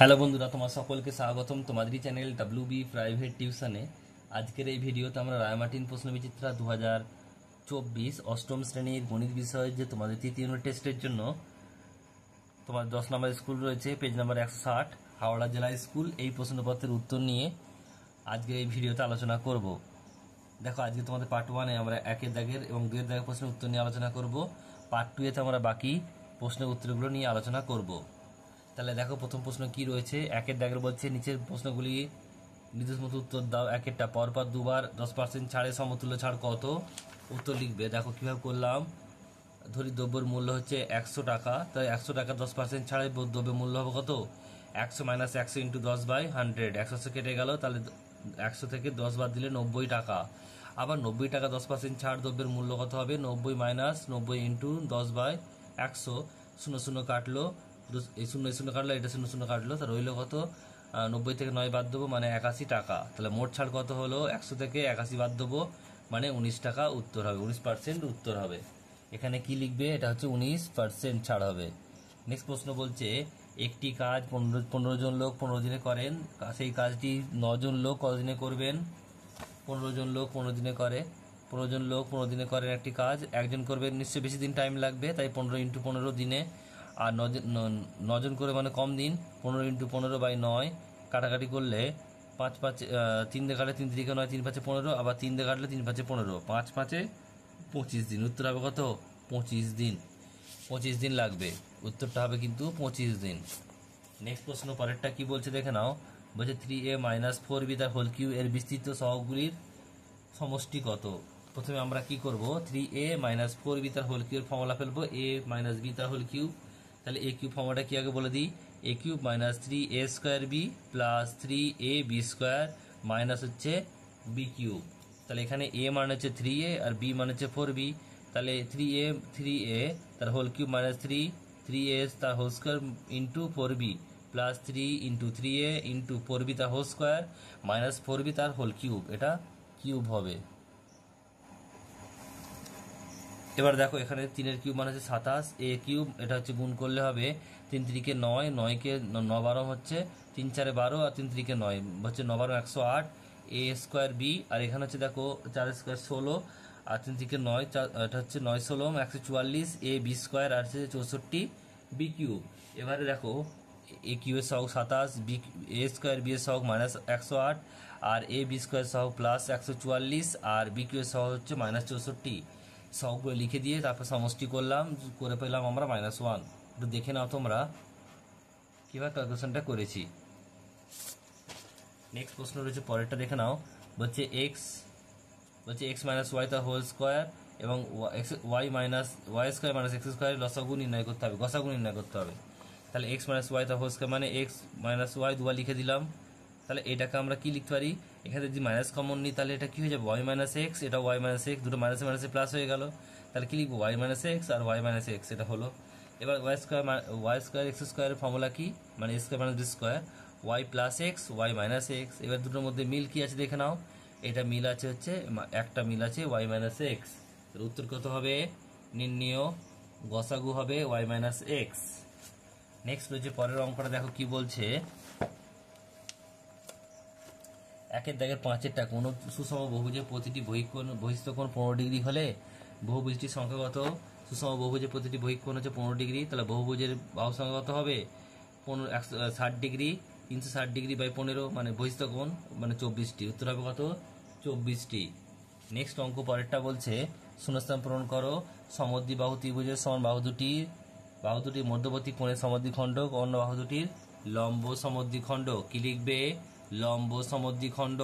Hello বন্ধুরা তোমার সকলকে স্বাগতম তোমাদেরই চ্যানেল ডাব্লু বি প্রাইভেট টিউশনে আজকের এই ভিডিওতে আমরা রায়মার্টিন প্রশ্নবিচিত্রা দু হাজার চব্বিশ অষ্টম শ্রেণীর গণিত বিষয়ের যে তোমাদের তৃতীয় ইউনিট টেস্টের জন্য তোমার দশ নম্বর স্কুল রয়েছে পেজ নাম্বার একশো ষাট হাওড়া জেলা স্কুল এই প্রশ্নপত্রের উত্তর নিয়ে আজকের এই ভিডিওতে আলোচনা করব দেখো আজকে তোমাদের পার্ট ওয়ানে আমরা একের দাগের এবং দুয়ের দাগের প্রশ্নের উত্তর নিয়ে আলোচনা করব পার্ট টুয়েতে আমরা বাকি প্রশ্নের উত্তরগুলো নিয়ে আলোচনা করবো তাহলে দেখো প্রথম প্রশ্ন কি রয়েছে একের দাগের বলছে নিচের প্রশ্নগুলি নির্দেশ মতো উত্তর দাও একেরটা পরপর দুবার দশ পার্সেন্ট ছাড়ে সমতুল্য ছাড় কত উত্তর লিখবে দেখো কীভাবে করলাম ধরি দ্রব্যের মূল্য হচ্ছে একশো টাকা তাই একশো টাকা দশ পার্সেন্ট ছাড়ে দ্রব্যের মূল্য হবে কত একশো মাইনাস একশো ইন্টু দশ বাই হান্ড্রেড একশো কেটে গেল তাহলে একশো থেকে দশ বার দিলে নব্বই টাকা আবার নব্বই টাকা দশ পার্সেন্ট ছাড় দ্রব্যের মূল্য কত হবে নব্বই মাইনাস নব্বই ইন্টু দশ বাই একশো শূন্য শূন্য কাটলো এই শূন্য এই শূন্য কাটলো এটা শূন্য শূন্য কাটলো তা রইলো কত নব্বই থেকে নয় বাদ দেবো মানে একাশি টাকা তাহলে মোট ছাড় কত হলো একশো থেকে একাশি বাদ দেবো মানে উনিশ টাকা উত্তর হবে উনিশ পার্সেন্ট উত্তর হবে এখানে কি লিখবে এটা হচ্ছে উনিশ পার্সেন্ট ছাড় হবে নেক্সট প্রশ্ন বলছে একটি কাজ পনেরো পনেরো জন লোক পনেরো দিনে করেন সেই কাজটি নজন লোক কত দিনে করবেন পনেরো জন লোক পনেরো দিনে করে পনেরো জন লোক পনেরো দিনে করেন একটি কাজ একজন করবেন নিশ্চয়ই বেশি দিন টাইম লাগবে তাই পনেরো ইন্টু পনেরো দিনে আর নজন করে মানে কম দিন পনেরো ইন্টু পনেরো বাই নয় কাটাকাটি করলে পাঁচ পাঁচ তিন দিয়ে কাটলে তিন তিরিকে নয় তিন পাঁচে পনেরো আবার তিন দিয়ে কাটলে তিন পাঁচে পনেরো পাঁচ পাঁচে পঁচিশ দিন উত্তর হবে কত পঁচিশ দিন পঁচিশ দিন লাগবে উত্তরটা হবে কিন্তু পঁচিশ দিন নেক্সট প্রশ্ন পরেরটা কি বলছে দেখে নাও বলছে three a minus four b the whole cube এর বিস্তৃত সহগুলির সমষ্টি কত প্রথমে আমরা কি করব three a minus four b তার হোল কিউর ফর্মুলা ফেলবো এ মাইনাস বি তার হোল কিউ তাহলে এ কিউব ফর্মটা কি আগে বলে দিই a cube minus three a square b plus three a b square minus হচ্ছে বি কিউব তাহলে এখানে এ মানে হচ্ছে থ্রি এ আর বি মানে হচ্ছে ফোর বি তাহলে থ্রি এ থ্রি এ তার whole cube minus three three a তার whole square into four b plus three into three a into four b তার whole square minus four b তার whole cube এটা cube হবে এবার দেখো এখানে তিনের কিউব মানে হচ্ছে সাতাশ এ কিউব এটা হচ্ছে গুণ করলে হবে তিন তিরিকে নয় নয়কে ন বারো হচ্ছে তিন চারে বারো আর তিন তিরিকে নয় হচ্ছে ন বারো একশো আট এ স্কোয়ার বি আর এখানে হচ্ছে দেখো চার স্কোয়ার ষোলো আর তিন তিরিকে নয় এটা হচ্ছে নয় ষোলো একশো চুয়াল্লিশ এ বি স্কোয়ার আর হচ্ছে চৌষট্টি বি কিউব এবারে দেখো এ কিউ এর সহক সাতাশ বি এ স্কোয়ার বি এর সহক মাইনাস একশো আট আর এ বি স্কোয়ার সহক প্লাস একশো চুয়াল্লিশ আর বি কিউ এর সহক হচ্ছে মাইনাস চৌষট্টি করে লিখে দিয়ে তারপর সমষ্টি করলাম করে পেলাম আমরা মাইনাস ওয়ান একটু দেখে নাও তোমরা কীভাবে ক্যালকুলেশনটা করেছি নেক্সট প্রশ্ন রয়েছে পরেরটা দেখে নাও বলছে এক্স বলছে এক্স মাইনাস ওয়াই তা হোল স্কোয়ার এবং y minus y square minus x স্কোয়ারের লসাগু নির্ণয় করতে হবে গসাগু নির্ণয় করতে হবে তাহলে এক্স মাইনাস ওয়াই তা হোল স্কোয়ার মানে এক্স মাইনাস ওয়াই দুবার লিখে দিলাম তাহলে এটাকে আমরা কি লিখতে পারি এখানে যদি মাইনাস কমন নিই তাহলে এটা কী হয়ে যাবে ওয়াই মাইনাস এক্স এটা ওয়াই মাইনাস এক্স দুটো মাইনাসে মাইনাসে প্লাস হয়ে গেল তাহলে কি লিখবো ওয়াই মাইনাস এক্স আর ওয়াই মাইনাস এক্স এটা হলো এবার y square y square x স্কোয়ারের ফর্মুলা কি মানে square minus square y plus x y minus x এবার দুটোর মধ্যে মিল কি আছে দেখে নাও এটা মিল আছে হচ্ছে একটা মিল আছে ওয়াই মাইনাস এক্স উত্তর কত হবে নির্ণীয় গসাগু হবে ওয়াই মাইনাস এক্স নেক্সট হচ্ছে পরের অঙ্কটা দেখো কি বলছে একের দাগের টাকা কোনো সুষম বহুজের প্রতিটি বহিকোণ কোণ পনেরো ডিগ্রি হলে বহুবুজটি সংখ্যাগত সুষম বহুভুজের প্রতিটি বহিকোণ হচ্ছে পনেরো ডিগ্রি তাহলে বহুভুজের বাহু সংখ্যাগত হবে পনেরো একশো ষাট ডিগ্রি তিনশো ষাট ডিগ্রি বাই পনেরো মানে বহিষ্ঠকোণ মানে চব্বিশটি উত্তর হবে কত চব্বিশটি নেক্সট অঙ্ক পরেরটা বলছে শূন্যস্থান পূরণ করো সমদ্বি বাহু ত্রিভুজের সমান বাহু দুটি বাহু দুটির মধ্যবর্তী কোণের সমদ্বি খণ্ডক অন্য বাহু দুটির লম্ব সমদ্বি খণ্ড কি লিখবে লম্ব খণ্ড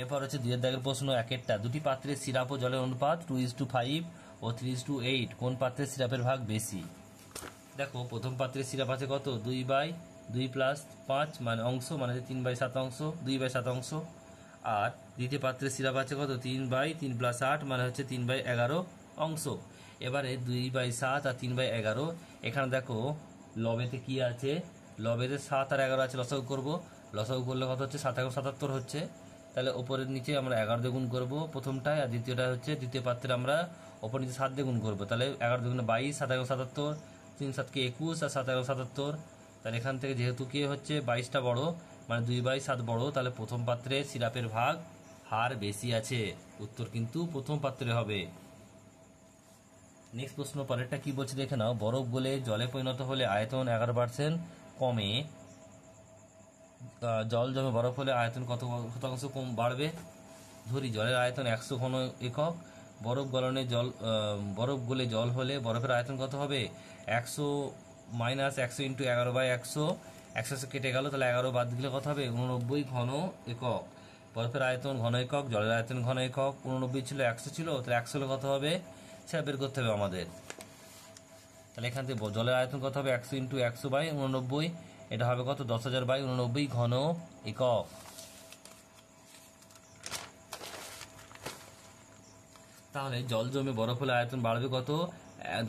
এরপর হচ্ছে দুয়ের দাগের প্রশ্ন একেরটা দুটি পাত্রের সিরাপ ও জলের অনুপাত টু ইস টু ফাইভ ও থ্রি ইস টু এইট কোন পাত্রের সিরাপের ভাগ বেশি দেখো প্রথম পাত্রের সিরাপ আছে কত দুই বাই দুই প্লাস পাঁচ মানে অংশ মানে তিন বাই সাত অংশ দুই বাই সাত অংশ আর দ্বিতীয় পাত্রের সিরাপ আছে কত তিন বাই তিন প্লাস আট মানে হচ্ছে তিন বাই এগারো অংশ এবারে দুই বাই সাত আর তিন বাই এগারো এখানে দেখো লবেতে কি আছে যে সাত আর এগারো আছে লসাগু করবো লসাগু করলে কত হচ্ছে সাত এগারো সাতাত্তর হচ্ছে তাহলে ওপরের নিচে আমরা এগারো দ্বিগুণ করবো প্রথমটায় আর দ্বিতীয়টা হচ্ছে দ্বিতীয় পাত্রে আমরা ওপর নিচে সাত দ্বিগুণ করবো তাহলে এগারো দ্বিগুণে বাইশ সাত এগারো সাতাত্তর তিন সাতকে একুশ আর সাত এগারো সাতাত্তর তাহলে এখান থেকে যেহেতু কে হচ্ছে বাইশটা বড় মানে দুই বাইশ সাত বড় তাহলে প্রথম পাত্রে সিরাপের ভাগ হার বেশি আছে উত্তর কিন্তু প্রথম পাত্রে হবে নেক্সট প্রশ্ন পরেরটা কি বলছে দেখে নাও বরফ গলে জলে পরিণত হলে আয়তন এগারো পার্সেন্ট কমে জল জমে বরফ হলে আয়তন কত শতাংশ কম বাড়বে ধরি জলের আয়তন একশো ঘন একক বরফ গলনে জল বরফ গলে জল হলে বরফের আয়তন কত হবে একশো মাইনাস একশো ইন্টু এগারো বাই একশো একশো কেটে গেল তাহলে এগারো বাদ দিলে কত হবে উননব্বই ঘন একক বরফের আয়তন ঘন একক জলের আয়তন ঘন একক উননব্বই ছিল একশো ছিল তাহলে একশো হলে কত হবে সেটা বের করতে হবে আমাদের তাহলে এখান থেকে জলের আয়তন কত হবে একশো ইন্টু একশো বাই উননব্বই এটা হবে কত দশ হাজার বাই উননব্বই ঘন একক তাহলে জল জমে বরফ হলে আয়তন বাড়বে কত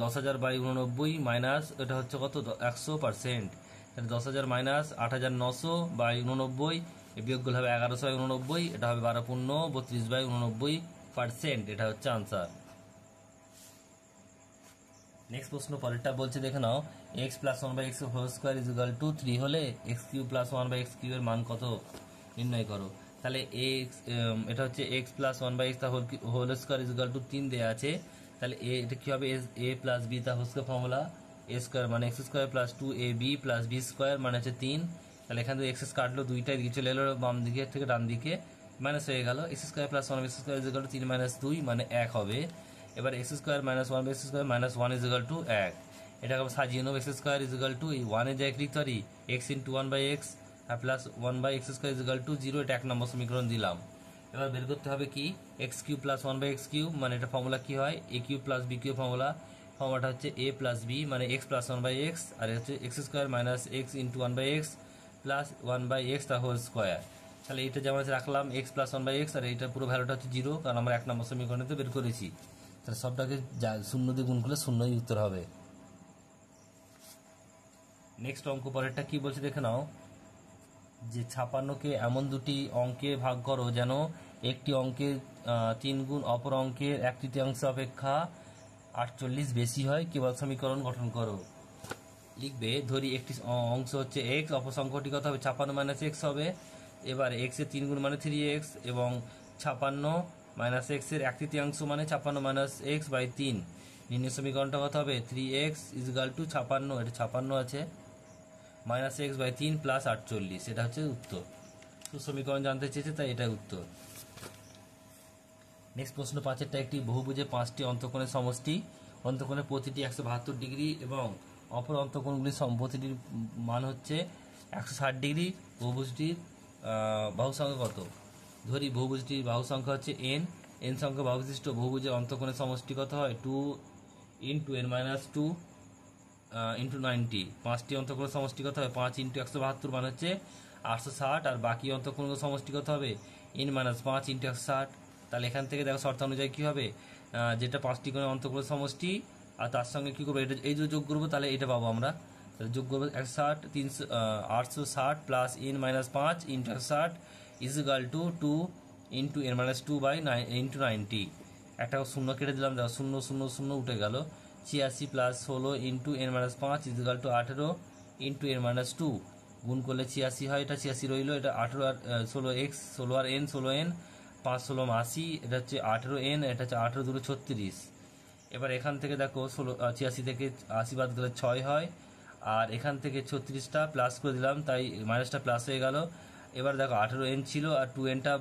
দশ হাজার বাই উননব্বই মাইনাস এটা হচ্ছে কত একশো পার্সেন্ট তাহলে দশ হাজার মাইনাস আট হাজার নশো বাই উননব্বই বিয়োগগুলো হবে এগারোশো বাই উননব্বই এটা হবে বারো পূর্ণ বত্রিশ বাই উননব্বই পার্সেন্ট এটা হচ্ছে আনসার নেক্সট প্রশ্ন পরেরটা বলছে দেখে নাও x plus one by x whole square is equal to three হলে x cube plus one by x cube এর মান কত নির্ণয় করো তাহলে এক্স এটা হচ্ছে x plus one by x তা whole square is equal to তিন দেওয়া আছে তাহলে এ এটা কী হবে এ প্লাস বি তা whole square formula a square মানে x square plus two a b plus B square মানে হচ্ছে তিন তাহলে এখান থেকে এক্সেস কাটলো দুইটাই দিকে চলে এলো বাম দিকে থেকে ডান দিকে মাইনাস হয়ে গেল x square plus one x square is equal to তিন মাইনাস দুই মানে এক হবে এবার x square minus one by x square minus one is equal to এক এটা আমরা সাজিয়ে নেব x square is equal to ওয়ানের জায়গায় লিখতে পারি x into one by x আর plus one by x square is equal to zero এটা এক নম্বর সমীকরণ দিলাম এবার বের করতে হবে কি x cube plus one by x cube মানে এটা ফর্মুলা কি হয় a cube plus b cube formula ফর্মুলাটা হচ্ছে এ প্লাস বি মানে x plus one by x আর হচ্ছে x square minus x into one by x plus one by x the whole square তাহলে এটা যেমন রাখলাম x plus one by x আর এইটা পুরো ভ্যালুটা হচ্ছে জিরো কারণ আমরা এক নম্বর সমীকরণে তো বের করেছি তাহলে সবটাকে যা শূন্য দিয়ে গুণ করলে শূন্যই উত্তর হবে নেক্সট অঙ্ক পরেরটা কি বলছে দেখে নাও যে ছাপান্নকে এমন দুটি অঙ্কে ভাগ করো যেন একটি অঙ্কে তিন গুণ অপর অঙ্কের এক তৃতীয়াংশ অপেক্ষা আটচল্লিশ বেশি হয় কেবল সমীকরণ গঠন করো লিখবে ধরি একটি অংশ হচ্ছে এক্স অপর সংখ্যাটি কত হবে ছাপান্ন মাইনাস এক্স হবে এবার এক্সের তিন গুণ মানে থ্রি এক্স এবং ছাপান্ন মাইনাস এক্সের এক তৃতীয়াংশ মানে ছাপ্পান্ন মাইনাস এক্স বাই তিন নিম্ন সমীকরণটা কত হবে থ্রি এক্স ইজগাল টু ছাপান্ন এটা ছাপান্ন আছে মাইনাস এক্স বাই তিন প্লাস আটচল্লিশ এটা হচ্ছে উত্তর সমীকরণ জানতে চেয়েছে তাই এটা উত্তর নেক্সট প্রশ্ন পাঁচেরটা একটি বহুভুজে পাঁচটি অন্তকোণের সমষ্টি অন্তকোণের প্রতিটি একশো বাহাত্তর ডিগ্রি এবং অপর অন্তকোণগুলির প্রতিটির মান হচ্ছে একশো ষাট ডিগ্রি বহুভুজটির বাহু সংখ্যা কত ধরি বহুভুজটির বাহু সংখ্যা হচ্ছে এন এন সংখ্যা বাহু বিশিষ্ট বহুভুজের অন্তঃকোণের সমষ্টি কত হয় two into n minus two into ninety পাঁচটি অন্তকোণ সমষ্টি কত হবে পাঁচ ইন্টু একশো বাহাত্তর মানে হচ্ছে আটশো ষাট আর বাকি অন্তকোণ সমষ্টি কত হবে এন মাইনাস পাঁচ ইন্টু একশো ষাট তাহলে এখান থেকে দেখো শর্ত অনুযায়ী কী হবে যেটা পাঁচটি কোণের অন্তঃকোণের সমষ্টি আর তার সঙ্গে কী করবো এটা এই যে যোগ করবো তাহলে এটা পাবো আমরা তাহলে যোগ করবো একশো ষাট তিনশো আটশো ষাট প্লাস এন মাইনাস পাঁচ ইন্টু একশো ষাট is equal to two into n minus two by nine into ninety একটা শূন্য কেটে দিলাম যা শূন্য শূন্য শূন্য উঠে গেল ছিয়াশি প্লাস ষোলো ইন্টু এন মাইনাস পাঁচ ইজ টু আঠেরো ইন্টু এন মাইনাস টু গুণ করলে ছিয়াশি হয় এটা ছিয়াশি রইলো এটা আঠেরো আর ষোলো এক্স ষোলো আর এন ষোলো এন পাঁচ ষোলো আশি এটা হচ্ছে আঠেরো এন এটা হচ্ছে আঠেরো দুটো ছত্রিশ এবার এখান থেকে দেখো ষোলো ছিয়াশি থেকে আশি বাদ গেলে ছয় হয় আর এখান থেকে ছত্রিশটা প্লাস করে দিলাম তাই মাইনাসটা প্লাস হয়ে গেল এবার দেখো আঠেরো এন ছিল আর টু এনটা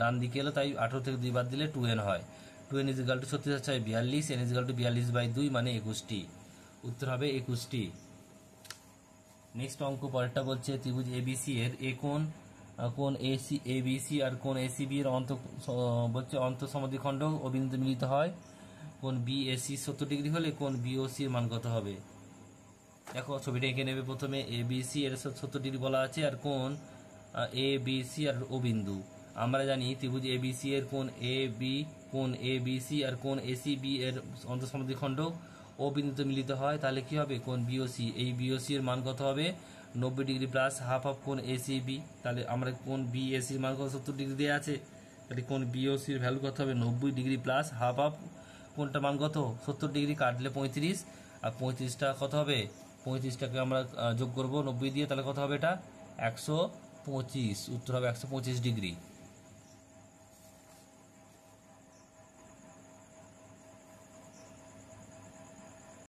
ডান দিকে এলো তাই আঠেরো থেকে দুই বাদ দিলে টু এন হয় টু এন ইজিক্যাল টু ছত্রিশ ছয় আচ্ছা, বিয়াল্লিশ এন ইজিক্যাল টু বিয়াল্লিশ বাই দুই মানে একুশটি উত্তর হবে একুশটি নেক্সট অঙ্ক পরেরটা বলছে ত্রিভুজ এবিসি এর এ কোন কোন এসি এবিসি আর কোন এসিবি এর অন্ত বলছে সমাধি খণ্ড অবিন্দু মিলিত হয় কোন বিএসি সত্তর ডিগ্রি হলে কোন বিওসি এর মান কত হবে দেখো ছবিটা এঁকে নেবে প্রথমে এবিসি এর সত্তর ডিগ্রি বলা আছে আর কোন এ বি সি আর ও বিন্দু আমরা জানি ত্রিভুজ এ বি সি এর কোন এ বি কোন এ বি সি আর কোন এ সি বি এর খণ্ড ও বিন্দুতে মিলিত হয় তাহলে কি হবে কোন বিওসি এই বিওসি এর মান কত হবে নব্বই ডিগ্রি প্লাস হাফ হাফ কোন এসি বি তাহলে আমরা কোন বি এসির মান কত সত্তর ডিগ্রি দেওয়া আছে তাহলে কোন বিওসির ভ্যালু কত হবে নব্বই ডিগ্রি প্লাস হাফ হাফ কোনটা মান কত সত্তর ডিগ্রি কাটলে পঁয়ত্রিশ আর পঁয়ত্রিশটা কত হবে পঁয়ত্রিশটাকে আমরা যোগ করবো নব্বই দিয়ে তাহলে কত হবে এটা একশো Pontis, o Roberto Pontis de Gris.